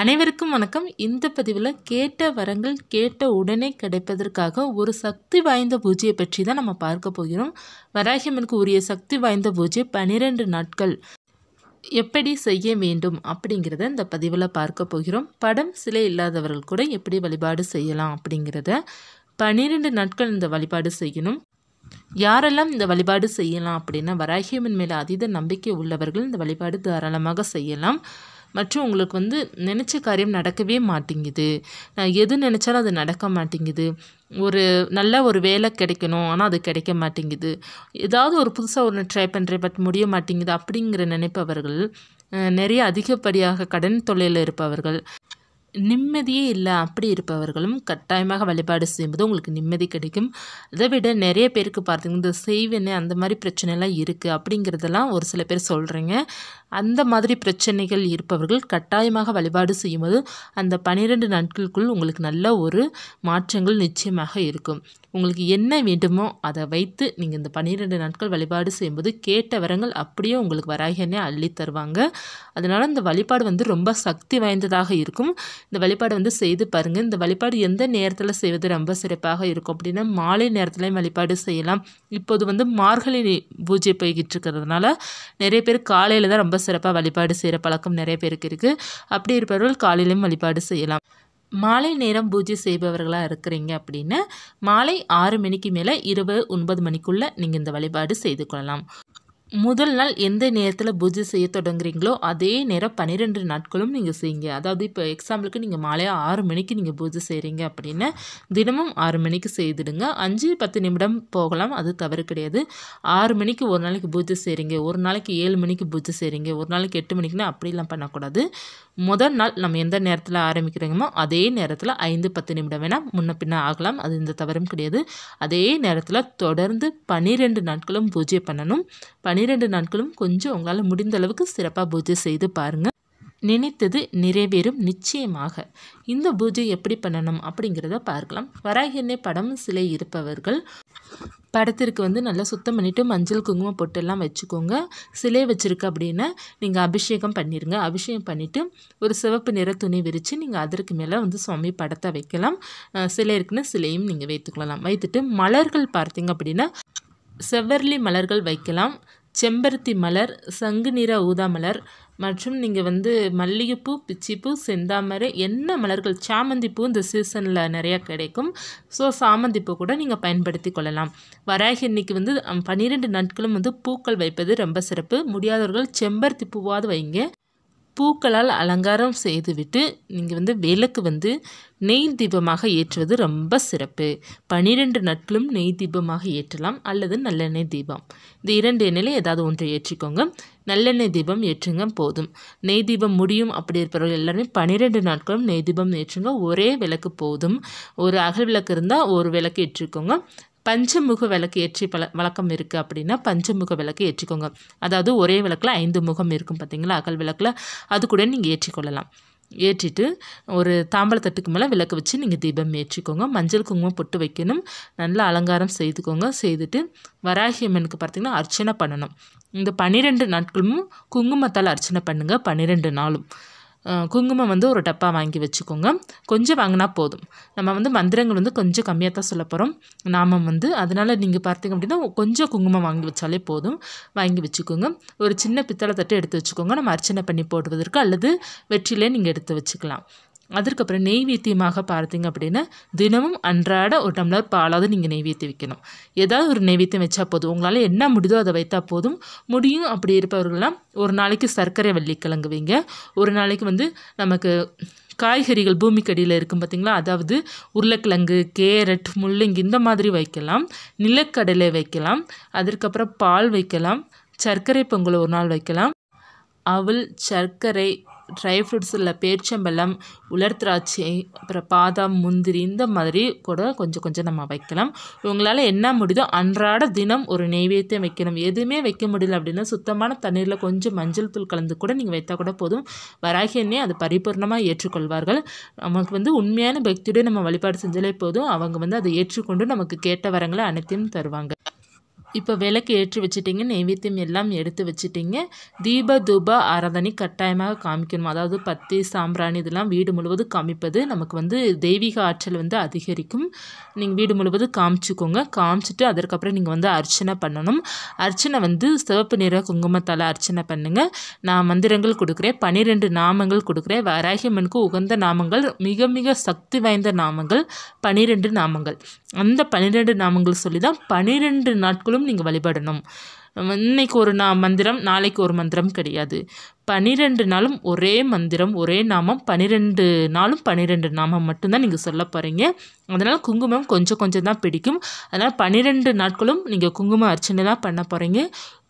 அனைவருக்கும் வணக்கம் இந்த பதிவில் கேட்ட வரங்கள் கேட்ட உடனே கிடைப்பதற்காக ஒரு சக்தி வாய்ந்த பூஜையை பற்றி தான் நம்ம பார்க்க போகிறோம் வராகியம்மனுக்கு உரிய சக்தி வாய்ந்த பூஜை பன்னிரெண்டு நாட்கள் எப்படி செய்ய வேண்டும் அப்படிங்கிறத இந்த பதிவில் பார்க்க போகிறோம் படம் சிலை இல்லாதவர்கள் கூட எப்படி வழிபாடு செய்யலாம் அப்படிங்கிறத பன்னிரெண்டு நாட்கள் இந்த வழிபாடு செய்யணும் யாரெல்லாம் இந்த வழிபாடு செய்யலாம் அப்படின்னா வராகியம்மன் மேலே அதீத நம்பிக்கை உள்ளவர்கள் இந்த வழிபாடு தாராளமாக செய்யலாம் மற்றும் உங்களுக்கு வந்து நினச்ச காரியம் நடக்கவே மாட்டேங்குது நான் எது நினச்சாலும் அது நடக்க மாட்டேங்குது ஒரு நல்ல ஒரு வேலை கிடைக்கணும் ஆனால் அது கிடைக்க மாட்டேங்குது ஏதாவது ஒரு புதுசாக ஒன்று ட்ரை பண்ணுறேன் பட் முடிய மாட்டேங்குது அப்படிங்கிற நினைப்பவர்கள் நிறைய அதிகப்படியாக கடன் தொல்லையில் இருப்பவர்கள் நிம்மதியே இல்லை அப்படி இருப்பவர்களும் கட்டாயமாக வழிபாடு செய்யும்போது உங்களுக்கு நிம்மதி கிடைக்கும் அதை விட நிறைய பேருக்கு பார்த்தீங்கன்னா இந்த செய்வேன்னு அந்த மாதிரி பிரச்சனைலாம் இருக்குது அப்படிங்கிறதெல்லாம் ஒரு சில பேர் சொல்கிறீங்க அந்த மாதிரி பிரச்சனைகள் இருப்பவர்கள் கட்டாயமாக வழிபாடு செய்யும்போது அந்த பன்னிரெண்டு நாட்களுக்குள் உங்களுக்கு நல்ல ஒரு மாற்றங்கள் நிச்சயமாக இருக்கும் உங்களுக்கு என்ன வேண்டுமோ அதை வைத்து நீங்கள் இந்த பன்னிரெண்டு நாட்கள் வழிபாடு செய்யும்போது கேட்ட வரங்கள் அப்படியே உங்களுக்கு வராகியனே அள்ளி தருவாங்க அதனால் இந்த வழிபாடு வந்து ரொம்ப சக்தி வாய்ந்ததாக இருக்கும் இந்த வழிபாடு வந்து செய்து பாருங்கள் இந்த வழிபாடு எந்த நேரத்தில் செய்வது ரொம்ப சிறப்பாக இருக்கும் அப்படின்னா மாலை நேரத்துலையும் வழிபாடு செய்யலாம் இப்போது வந்து மார்கழி பூஜை போய்கிட்டு இருக்கிறதுனால நிறைய பேர் காலையில் தான் ரொம்ப சிறப்பாக வழிபாடு செய்கிற பழக்கம் நிறைய பேருக்கு இருக்குது அப்படி இருப்பவர்கள் காலையிலும் வழிபாடு செய்யலாம் மாலை நேரம் பூஜை செய்பவர்களாக இருக்கிறீங்க அப்படின்னா மாலை ஆறு மணிக்கு மேலே இரவு ஒன்பது மணிக்குள்ளே நீங்கள் இந்த வழிபாடு செய்து கொள்ளலாம் முதல் நாள் எந்த நேரத்தில் பூஜை செய்ய தொடங்குறீங்களோ அதே நேரம் பன்னிரெண்டு நாட்களும் நீங்கள் செய்யுங்க அதாவது இப்போ எக்ஸாம்பிளுக்கு நீங்கள் மாலையாக ஆறு மணிக்கு நீங்கள் பூஜை செய்கிறீங்க அப்படின்னா தினமும் ஆறு மணிக்கு செய்துடுங்க அஞ்சு பத்து நிமிடம் போகலாம் அது தவறு கிடையாது ஆறு மணிக்கு ஒரு நாளைக்கு பூஜை செய்கிறீங்க ஒரு நாளைக்கு ஏழு மணிக்கு பூஜை செய்கிறீங்க ஒரு நாளைக்கு எட்டு மணிக்குன்னா அப்படிலாம் பண்ணக்கூடாது முதல் நாள் நம்ம எந்த நேரத்தில் ஆரம்பிக்கிறோமோ அதே நேரத்தில் ஐந்து பத்து நிமிடம் வேணால் முன்ன பின்ன ஆகலாம் அது இந்த தவறும் கிடையாது அதே நேரத்தில் தொடர்ந்து பன்னிரெண்டு நாட்களும் பூஜை பண்ணணும் பனி பன்னிரெண்டு நாட்களும் கொஞ்சம் உங்களால் முடிந்த அளவுக்கு சிறப்பாக பூஜை செய்து பாருங்கள் நினைத்தது நிறைவேறும் நிச்சயமாக இந்த பூஜை எப்படி பண்ணணும் அப்படிங்கிறத பார்க்கலாம் வராகியனை படம் சிலை இருப்பவர்கள் படத்திற்கு வந்து நல்லா சுத்தம் பண்ணிவிட்டு மஞ்சள் குங்குமம் பொட்டெல்லாம் வச்சுக்கோங்க சிலை வச்சுருக்கு அப்படின்னா நீங்கள் அபிஷேகம் பண்ணிடுங்க அபிஷேகம் பண்ணிவிட்டு ஒரு சிவப்பு நிற துணி விரித்து நீங்கள் அதற்கு மேலே வந்து சுவாமி படத்தை வைக்கலாம் சிலை இருக்குன்னு சிலையும் நீங்கள் வைத்துக்கொள்ளலாம் வைத்துட்டு மலர்கள் பார்த்தீங்க அப்படின்னா செவ்வர்லி மலர்கள் வைக்கலாம் செம்பருத்தி மலர் சங்கு நிற ஊதா மலர் மற்றும் நீங்கள் வந்து மல்லிகைப்பூ பிச்சிப்பூ செந்தாமரை என்ன மலர்கள் சாமந்திப்பூ இந்த சீசனில் நிறையா கிடைக்கும் ஸோ சாமந்திப்பூ கூட நீங்கள் பயன்படுத்தி கொள்ளலாம் வராகி இன்னைக்கு வந்து பன்னிரெண்டு நாட்களும் வந்து பூக்கள் வைப்பது ரொம்ப சிறப்பு முடியாதவர்கள் செம்பருத்தி பூவாவது வைங்க பூக்களால் அலங்காரம் செய்துவிட்டு நீங்கள் வந்து விளக்கு வந்து நெய் தீபமாக ஏற்றுவது ரொம்ப சிறப்பு பனிரெண்டு நாட்களும் நெய் தீபமாக ஏற்றலாம் அல்லது நல்லெண்ணெய் தீபம் இந்த இரண்டு எண்ணிலே ஏதாவது ஒன்றை ஏற்றிக்கோங்க நல்லெண்ணெய் தீபம் ஏற்றுங்க போதும் நெய் தீபம் முடியும் அப்படி இருப்பவர்கள் எல்லாருமே பனிரெண்டு நாட்களும் நெய் தீபம் ஏற்றுங்க ஒரே விளக்கு போதும் ஒரு அகல் விளக்கு இருந்தால் ஒரு விளக்கு ஏற்றிக்கோங்க பஞ்சமுக விளக்கு ஏற்றி பல வழக்கம் இருக்குது அப்படின்னா பஞ்சமுக விளக்கு ஏற்றிக்கோங்க அதாவது ஒரே விளக்கில் ஐந்து முகம் இருக்கும் பார்த்தீங்களா அகல் விளக்கில் அது கூட நீங்கள் ஏற்றிக்கொள்ளலாம் ஏற்றிட்டு ஒரு தாம்பளத்தட்டுக்கு மேலே விளக்கு வச்சு நீங்கள் தீபம் ஏற்றிக்கோங்க மஞ்சள் குங்குமம் பொட்டு வைக்கணும் நல்லா அலங்காரம் செய்துக்கோங்க செய்துட்டு வராகி அம்மனுக்கு பார்த்திங்கன்னா அர்ச்சனை பண்ணணும் இந்த பன்னிரெண்டு நாட்களும் குங்குமத்தால் அர்ச்சனை பண்ணுங்கள் பன்னிரெண்டு நாளும் குங்குமம் வந்து ஒரு டப்பா வாங்கி வச்சுக்கோங்க கொஞ்சம் வாங்கினா போதும் நம்ம வந்து மந்திரங்கள் வந்து கொஞ்சம் கம்மியாக தான் சொல்ல போகிறோம் நாமம் வந்து அதனால் நீங்கள் பார்த்தீங்க அப்படின்னா கொஞ்சம் குங்குமம் வாங்கி வச்சாலே போதும் வாங்கி வச்சுக்கோங்க ஒரு சின்ன பித்தளை தட்டு எடுத்து வச்சுக்கோங்க நம்ம அர்ச்சனை பண்ணி போடுவதற்கு அல்லது வெற்றிலே நீங்கள் எடுத்து வச்சுக்கலாம் அதற்கப்புறம் நெய்வேத்தியமாக பார்த்தீங்க அப்படின்னா தினமும் அன்றாட ஒரு டம்ளர் பாலாவது நீங்கள் நெய்வேத்தியம் வைக்கணும் ஏதாவது ஒரு நெய்வேத்தியம் வச்சா போதும் உங்களால் என்ன முடியுதோ அதை வைத்தால் போதும் முடியும் அப்படி இருப்பவர்கள்லாம் ஒரு நாளைக்கு சர்க்கரை வள்ளி கிழங்குவீங்க ஒரு நாளைக்கு வந்து நமக்கு காய்கறிகள் பூமிக்கடியில் இருக்கும் பார்த்திங்களா அதாவது உருளைக்கிழங்கு கேரட் முள்ளங்கி இந்த மாதிரி வைக்கலாம் நிலக்கடலை வைக்கலாம் அதற்கப்புறம் பால் வைக்கலாம் சர்க்கரை பொங்கல் ஒரு நாள் வைக்கலாம் அவள் சர்க்கரை ட்ரை ஃப்ரூட்ஸில் இல்லை உலர் திராட்சை அப்புறம் பாதாம் முந்திரி இந்த மாதிரி கூட கொஞ்சம் கொஞ்சம் நம்ம வைக்கலாம் இவங்களால் என்ன முடியுதோ அன்றாட தினம் ஒரு நெய்வேத்தியம் வைக்கணும் எதுவுமே வைக்க முடியல அப்படின்னா சுத்தமான தண்ணீரில் கொஞ்சம் மஞ்சள் தூள் கலந்து கூட நீங்கள் வைத்தால் கூட போதும் வராகி எண்ணெய் அது பரிபூர்ணமாக ஏற்றுக்கொள்வார்கள் நமக்கு வந்து உண்மையான பக்தியோடு நம்ம வழிபாடு செஞ்சாலே போதும் அவங்க வந்து அதை ஏற்றுக்கொண்டு நமக்கு கேட்ட வரங்களை அனைத்தையும் தருவாங்க இப்போ விளக்கு ஏற்றி வச்சுட்டிங்க நெய்வேத்தியம் எல்லாம் எடுத்து வச்சுட்டிங்க தீப தூப ஆராதனை கட்டாயமாக காமிக்கணும் அதாவது பத்தி சாம்பிராணி இதெல்லாம் வீடு முழுவதும் காமிப்பது நமக்கு வந்து தெய்வீக ஆற்றல் வந்து அதிகரிக்கும் நீங்கள் வீடு முழுவதும் காமிச்சுக்கோங்க காமிச்சிட்டு அதற்கப்புறம் நீங்கள் வந்து அர்ச்சனை பண்ணணும் அர்ச்சனை வந்து சிவப்பு நிற குங்குமத்தால் அர்ச்சனை பண்ணுங்கள் நான் மந்திரங்கள் கொடுக்குறேன் பன்னிரெண்டு நாமங்கள் கொடுக்குறேன் வராகியம்மனுக்கு உகந்த நாமங்கள் மிக மிக சக்தி வாய்ந்த நாமங்கள் பன்னிரெண்டு நாமங்கள் அந்த பன்னிரெண்டு நாமங்கள் சொல்லி தான் பன்னிரெண்டு நாட்களும் மட்டும் நீங்கள் வழிபடணும் இன்னைக்கு ஒரு நா மந்திரம் நாளைக்கு ஒரு மந்திரம் கிடையாது பனிரெண்டு நாளும் ஒரே மந்திரம் ஒரே நாமம் பனிரெண்டு நாளும் பனிரெண்டு நாமம் மட்டும்தான் நீங்கள் சொல்ல போகிறீங்க அதனால் குங்குமம் கொஞ்சம் கொஞ்சம் தான் பிடிக்கும் அதனால் பன்னிரெண்டு நாட்களும் நீங்கள் குங்கும அர்ச்சனை தான் பண்ண போகிறீங்க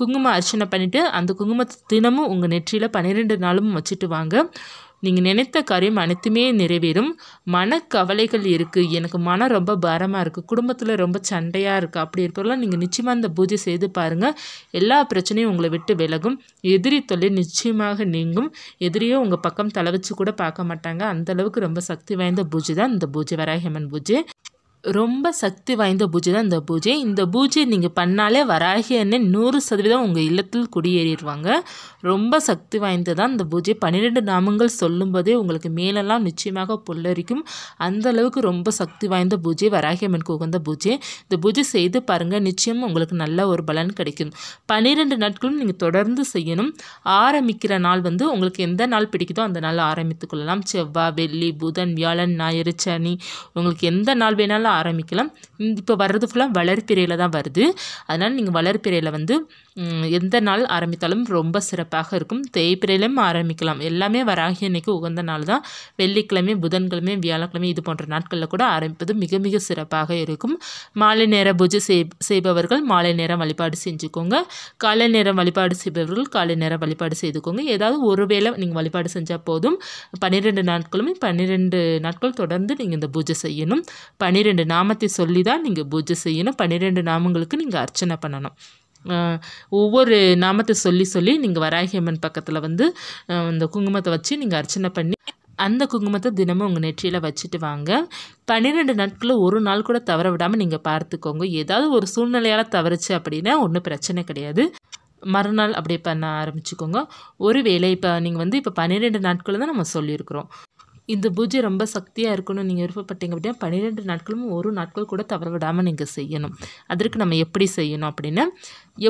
குங்கும அர்ச்சனை பண்ணிவிட்டு அந்த குங்குமத்தை தினமும் உங்கள் நெற்றியில் பன்னிரெண்டு நாளும் வச்சுட்டு வாங்க நீங்கள் நினைத்த காரியம் அனைத்துமே நிறைவேறும் மனக்கவலைகள் இருக்குது எனக்கு மனம் ரொம்ப பாரமாக இருக்குது குடும்பத்தில் ரொம்ப சண்டையாக இருக்குது அப்படி இருக்கலாம் நீங்கள் நிச்சயமாக இந்த பூஜை செய்து பாருங்கள் எல்லா பிரச்சனையும் உங்களை விட்டு விலகும் எதிரி தொல்லை நிச்சயமாக நீங்கும் எதிரியோ உங்கள் பக்கம் தலை வச்சு கூட பார்க்க மாட்டாங்க அந்தளவுக்கு ரொம்ப சக்தி வாய்ந்த பூஜை தான் இந்த பூஜை வராகம்மன் பூஜை ரொம்ப சக்தி வாய்ந்த பூஜை தான் இந்த பூஜை இந்த பூஜை நீங்கள் பண்ணாலே வராகி அண்ணன் நூறு சதவீதம் உங்கள் இல்லத்தில் குடியேறிடுவாங்க ரொம்ப சக்தி வாய்ந்ததான் இந்த பூஜை பன்னிரெண்டு நாமங்கள் சொல்லும்போதே உங்களுக்கு மேலெல்லாம் நிச்சயமாக புல்லரிக்கும் அந்த அளவுக்கு ரொம்ப சக்தி வாய்ந்த பூஜை வராகி அம்மனுக்கு உகந்த பூஜை இந்த பூஜை செய்து பாருங்கள் நிச்சயம் உங்களுக்கு நல்ல ஒரு பலன் கிடைக்கும் பன்னிரெண்டு நாட்களும் நீங்கள் தொடர்ந்து செய்யணும் ஆரம்பிக்கிற நாள் வந்து உங்களுக்கு எந்த நாள் பிடிக்குதோ அந்த நாள் ஆரம்பித்து கொள்ளலாம் செவ்வாய் வெள்ளி புதன் வியாழன் ஞாயிறு சனி உங்களுக்கு எந்த நாள் வேணாலும் அப்புறம் ஆரம்பிக்கலாம் இப்போ வர்றது ஃபுல்லாக வளர்ப்பிறையில் தான் வருது அதனால் நீங்கள் வளர்ப்பிறையில் வந்து எந்த நாள் ஆரம்பித்தாலும் ரொம்ப சிறப்பாக இருக்கும் தேய்ப்பிறையிலும் ஆரம்பிக்கலாம் எல்லாமே வராகி அன்னைக்கு உகந்த நாள் தான் வெள்ளிக்கிழமை புதன்கிழமை வியாழக்கிழமை இது போன்ற நாட்களில் கூட ஆரம்பிப்பது மிக மிக சிறப்பாக இருக்கும் மாலை நேர பூஜை செய்பவர்கள் மாலை நேரம் வழிபாடு செஞ்சுக்கோங்க காலை நேரம் வழிபாடு செய்பவர்கள் காலை நேரம் வழிபாடு செய்துக்கோங்க ஏதாவது ஒரு வேளை நீங்கள் வழிபாடு செஞ்சால் போதும் பன்னிரெண்டு நாட்களுமே பன்னிரெண்டு நாட்கள் தொடர்ந்து நீங்கள் இந்த பூஜை செய்யணும் பன்னிரெண்டு பன்னிரெண்டு நாமத்தை சொல்லி தான் நீங்கள் பூஜை செய்யணும் பன்னிரெண்டு நாமங்களுக்கு நீங்கள் அர்ச்சனை பண்ணணும் ஒவ்வொரு நாமத்தை சொல்லி சொல்லி நீங்கள் வராகியம்மன் பக்கத்தில் வந்து இந்த குங்குமத்தை வச்சு நீங்கள் அர்ச்சனை பண்ணி அந்த குங்குமத்தை தினமும் உங்கள் நெற்றியில் வச்சுட்டு வாங்க பன்னிரெண்டு நாட்களில் ஒரு நாள் கூட தவற விடாமல் நீங்கள் பார்த்துக்கோங்க ஏதாவது ஒரு சூழ்நிலையால் தவறுச்சு அப்படின்னா ஒன்றும் பிரச்சனை கிடையாது மறுநாள் அப்படியே பண்ண ஆரம்பிச்சுக்கோங்க வேலை இப்போ நீங்கள் வந்து இப்போ பன்னிரெண்டு நாட்களில் தான் நம்ம சொல்லியிருக்கிறோம் இந்த பூஜை ரொம்ப சக்தியாக இருக்கணும் நீங்கள் விருப்பப்பட்டீங்க அப்படின்னா பன்னிரெண்டு நாட்களும் ஒரு நாட்கள் கூட தவற விடாமல் நீங்கள் செய்யணும் அதற்கு நம்ம எப்படி செய்யணும் அப்படின்னா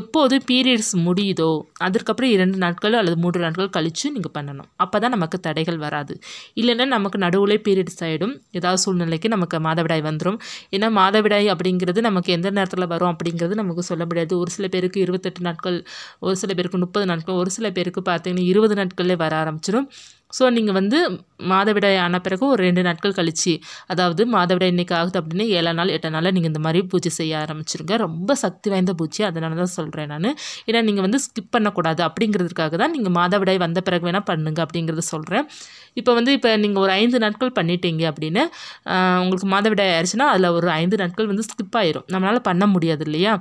எப்போது பீரியட்ஸ் முடியுதோ அதுக்கப்புறம் இரண்டு நாட்கள் அல்லது மூன்று நாட்கள் கழித்து நீங்கள் பண்ணணும் அப்போ தான் நமக்கு தடைகள் வராது இல்லைன்னா நமக்கு நடுவில் பீரியட்ஸ் ஆகிடும் ஏதாவது சூழ்நிலைக்கு நமக்கு மாதவிடாய் வந்துடும் ஏன்னா மாதவிடாய் அப்படிங்கிறது நமக்கு எந்த நேரத்தில் வரும் அப்படிங்கிறது நமக்கு சொல்ல முடியாது ஒரு சில பேருக்கு இருபத்தெட்டு நாட்கள் ஒரு சில பேருக்கு முப்பது நாட்கள் ஒரு சில பேருக்கு பார்த்தீங்கன்னா இருபது நாட்கள்லேயே வர ஆரம்பிச்சிடும் ஸோ நீங்கள் வந்து மாதவிடாய் ஆன பிறகு ஒரு ரெண்டு நாட்கள் கழித்து அதாவது மாதவிடாய் இன்றைக்கி ஆகுது அப்படின்னு ஏழா நாள் எட்டு நாளில் நீங்கள் இந்த மாதிரி பூஜை செய்ய ஆரம்பிச்சிருங்க ரொம்ப சக்தி வாய்ந்த பூஜை அதனால தான் சொல்கிறேன் நான் ஏன்னா நீங்கள் வந்து ஸ்கிப் பண்ணக்கூடாது அப்படிங்கிறதுக்காக தான் நீங்கள் மாதவிடாய் வந்த பிறகு வேணால் பண்ணுங்க அப்படிங்கிறத சொல்கிறேன் இப்போ வந்து இப்போ நீங்கள் ஒரு ஐந்து நாட்கள் பண்ணிட்டீங்க அப்படின்னு உங்களுக்கு மாதவிடாய் ஆயிடுச்சுன்னா அதில் ஒரு ஐந்து நாட்கள் வந்து ஸ்கிப் ஆயிரும் நம்மளால் பண்ண முடியாது இல்லையா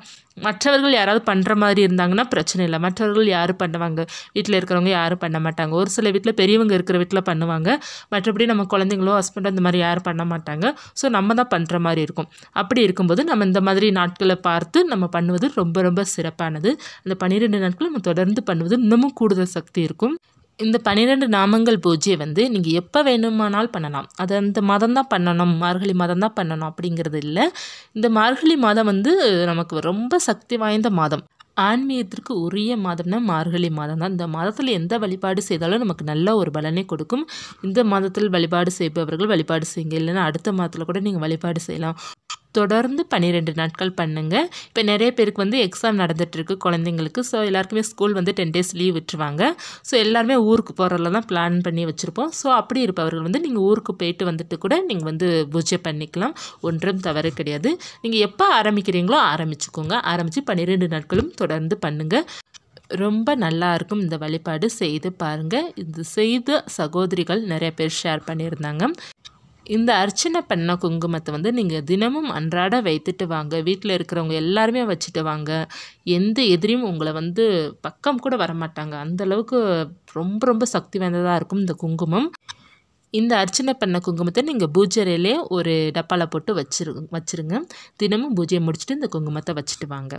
மற்றவர்கள் யாராவது பண்ணுற மாதிரி இருந்தாங்கன்னா பிரச்சனை இல்லை மற்றவர்கள் யார் பண்ணுவாங்க வீட்டில் இருக்கிறவங்க யாரும் பண்ண மாட்டாங்க ஒரு சில வீட்டில் பெரியவங்க இருக்கிற வீட்டில் பண்ணுவாங்க மற்றபடி நம்ம குழந்தைங்களோ ஹஸ்பண்டோ அந்த மாதிரி யாரும் பண்ண மாட்டாங்க ஸோ நம்ம தான் பண்ணுற மாதிரி இருக்கும் அப்படி இருக்கும்போது நம்ம இந்த மாதிரி நாட்களை பார்த்து நம்ம பண்ணுவது ரொம்ப ரொம்ப சிறப்பானது அந்த பன்னிரெண்டு நாட்கள் நம்ம தொடர்ந்து பண்ணுவது இன்னமும் கூடுதல் சக்தி இருக்கும் இந்த பன்னிரெண்டு நாமங்கள் பூஜையை வந்து நீங்கள் எப்போ வேணுமானால் பண்ணலாம் அது அந்த மதம் தான் பண்ணணும் மார்கழி மதம் தான் பண்ணணும் அப்படிங்கிறது இல்லை இந்த மார்கழி மாதம் வந்து நமக்கு ரொம்ப சக்தி வாய்ந்த மாதம் ஆன்மீகத்திற்கு உரிய மாதம்னா மார்கழி மாதம் தான் இந்த மாதத்தில் எந்த வழிபாடு செய்தாலும் நமக்கு நல்ல ஒரு பலனை கொடுக்கும் இந்த மாதத்தில் வழிபாடு செய்பவர்கள் வழிபாடு செய்யுங்க இல்லைன்னா அடுத்த மாதத்தில் கூட நீங்கள் வழிபாடு செய்யலாம் தொடர்ந்து பன்னிரெண்டு நாட்கள் பண்ணுங்கள் இப்போ நிறைய பேருக்கு வந்து எக்ஸாம் நடந்துகிட்ருக்கு குழந்தைங்களுக்கு ஸோ எல்லாருக்குமே ஸ்கூல் வந்து டென் டேஸ் லீவ் விட்டுருவாங்க ஸோ எல்லாருமே ஊருக்கு போகிறதுல தான் பிளான் பண்ணி வச்சுருப்போம் ஸோ அப்படி இருப்பவர்கள் வந்து நீங்கள் ஊருக்கு போயிட்டு வந்துட்டு கூட நீங்கள் வந்து பூஜை பண்ணிக்கலாம் ஒன்றும் தவறு கிடையாது நீங்கள் எப்போ ஆரம்பிக்கிறீங்களோ ஆரம்பிச்சுக்கோங்க ஆரம்பித்து பன்னிரெண்டு நாட்களும் தொடர்ந்து பண்ணுங்கள் ரொம்ப நல்லா இருக்கும் இந்த வழிபாடு செய்து பாருங்கள் இது செய்த சகோதரிகள் நிறைய பேர் ஷேர் பண்ணியிருந்தாங்க இந்த அர்ச்சனை பண்ண குங்குமத்தை வந்து நீங்கள் தினமும் அன்றாட வைத்துட்டு வாங்க வீட்டில் இருக்கிறவங்க எல்லாருமே வச்சுட்டு வாங்க எந்த எதிரியும் உங்களை வந்து பக்கம் கூட வரமாட்டாங்க அந்தளவுக்கு ரொம்ப ரொம்ப சக்தி வாய்ந்ததாக இருக்கும் இந்த குங்குமம் இந்த அர்ச்சனை பண்ண குங்குமத்தை நீங்கள் பூஜரையிலே ஒரு டப்பாவில் போட்டு வச்சிரு வச்சுருங்க தினமும் பூஜையை முடிச்சுட்டு இந்த குங்குமத்தை வச்சுட்டு வாங்க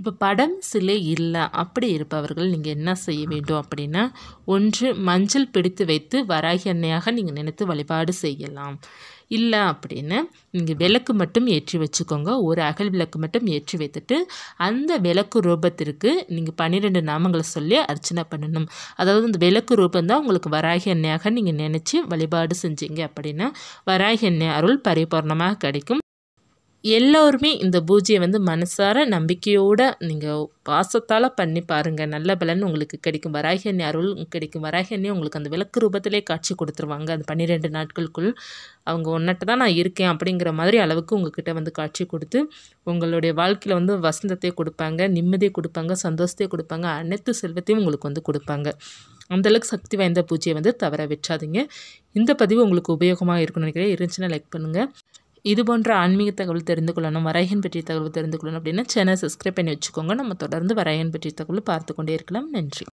இப்போ படம் சிலை இல்லை அப்படி இருப்பவர்கள் நீங்கள் என்ன செய்ய வேண்டும் அப்படின்னா ஒன்று மஞ்சள் பிடித்து வைத்து வராகி அன்னையாக நீங்கள் நினைத்து வழிபாடு செய்யலாம் இல்லை அப்படின்னு நீங்கள் விளக்கு மட்டும் ஏற்றி வச்சுக்கோங்க ஒரு அகல் விளக்கு மட்டும் ஏற்றி வைத்துட்டு அந்த விளக்கு ரூபத்திற்கு நீங்கள் பன்னிரெண்டு நாமங்களை சொல்லி அர்ச்சனை பண்ணணும் அதாவது இந்த விளக்கு ரூபம் தான் உங்களுக்கு வராகி அன்னையாக நீங்கள் நினச்சி வழிபாடு செஞ்சீங்க அப்படின்னா வராகி எண்ணெய் அருள் பரிபூர்ணமாக கிடைக்கும் எல்லோருமே இந்த பூஜையை வந்து மனசார நம்பிக்கையோடு நீங்கள் பாசத்தால் பண்ணி பாருங்கள் நல்ல பலன் உங்களுக்கு கிடைக்கும் வராகண்ணி அருள் கிடைக்கும் வராகண்ணி உங்களுக்கு அந்த விளக்கு ரூபத்திலே காட்சி கொடுத்துருவாங்க அந்த பன்னிரெண்டு நாட்களுக்குள் அவங்க ஒன்றட்ட தான் நான் இருக்கேன் அப்படிங்கிற மாதிரி அளவுக்கு உங்ககிட்ட வந்து காட்சி கொடுத்து உங்களுடைய வாழ்க்கையில் வந்து வசந்தத்தை கொடுப்பாங்க நிம்மதியை கொடுப்பாங்க சந்தோஷத்தை கொடுப்பாங்க அனைத்து செல்வத்தையும் உங்களுக்கு வந்து கொடுப்பாங்க அந்தளவுக்கு சக்தி வாய்ந்த பூஜையை வந்து தவற வச்சாதீங்க இந்த பதிவு உங்களுக்கு உபயோகமாக இருக்கணும்னு நினைக்கிறேன் இருந்துச்சுன்னா லைக் பண்ணுங்கள் இது போன்ற ஆன்மீக தகவல் தெரிந்து கொள்ளணும் வரையன் பற்றிய தகவல் தெரிந்து கொள்ளணும் அப்படின்னா சேனல் சப்ஸ்கிரைப் பண்ணி வச்சுக்கோங்க நம்ம தொடர்ந்து வரையன் பற்றிய தகவல் பார்த்து கொண்டே இருக்கலாம் நன்றி